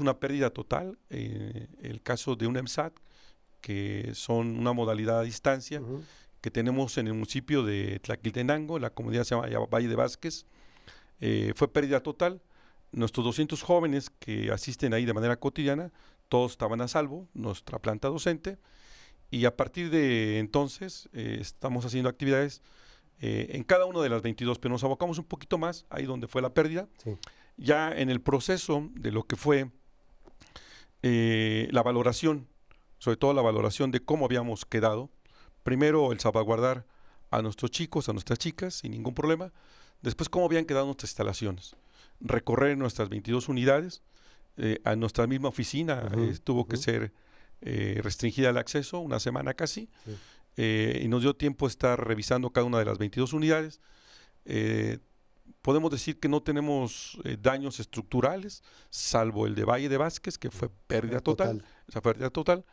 una pérdida total. Eh, el caso de un EMSAT, que son una modalidad a distancia, que tenemos en el municipio de Tlaquiltenango, la comunidad se llama Valle de Vázquez, eh, fue pérdida total. Nuestros 200 jóvenes que asisten ahí de manera cotidiana, todos estaban a salvo, nuestra planta docente, y a partir de entonces eh, estamos haciendo actividades en cada una de las 22, pero nos abocamos un poquito más ahí donde fue la pérdida. Ya en el proceso de lo que fue eh, la valoración, sobre todo la valoración de cómo habíamos quedado. Primero, el salvaguardar a nuestros chicos, a nuestras chicas, sin ningún problema. Después, cómo habían quedado nuestras instalaciones. Recorrer nuestras 22 unidades. Eh, a nuestra misma oficina eh, tuvo que ser restringida el acceso, una semana casi. y nos dio tiempo estar revisando cada una de las 22 unidades podemos decir que no tenemos eh, daños estructurales, salvo el de Valle de Vázquez, que fue pérdida total. Esa pérdida total.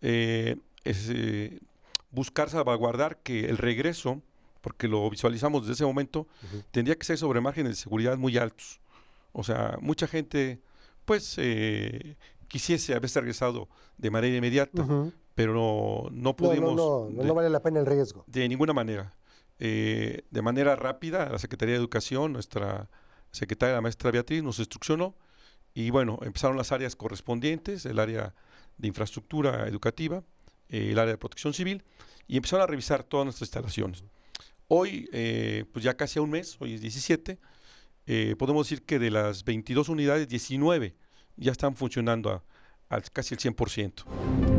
Eh, eh, buscar salvaguardar que el regreso, porque lo visualizamos desde ese momento, tendría que ser sobre márgenes de seguridad muy altos. O sea, mucha gente, pues, quisiese haberse regresado de manera inmediata, pero no, no pudimos. no, no vale la pena el riesgo. De ninguna manera. Eh, de manera rápida, la Secretaría de Educación, nuestra secretaria, la maestra Beatriz, nos instruccionó y bueno, empezaron las áreas correspondientes, el área de infraestructura educativa, eh, el área de protección civil, y empezaron a revisar todas nuestras instalaciones. Hoy, eh, pues ya casi a un mes, hoy es 17, podemos decir que de las 22 unidades, 19 ya están funcionando casi el 100%.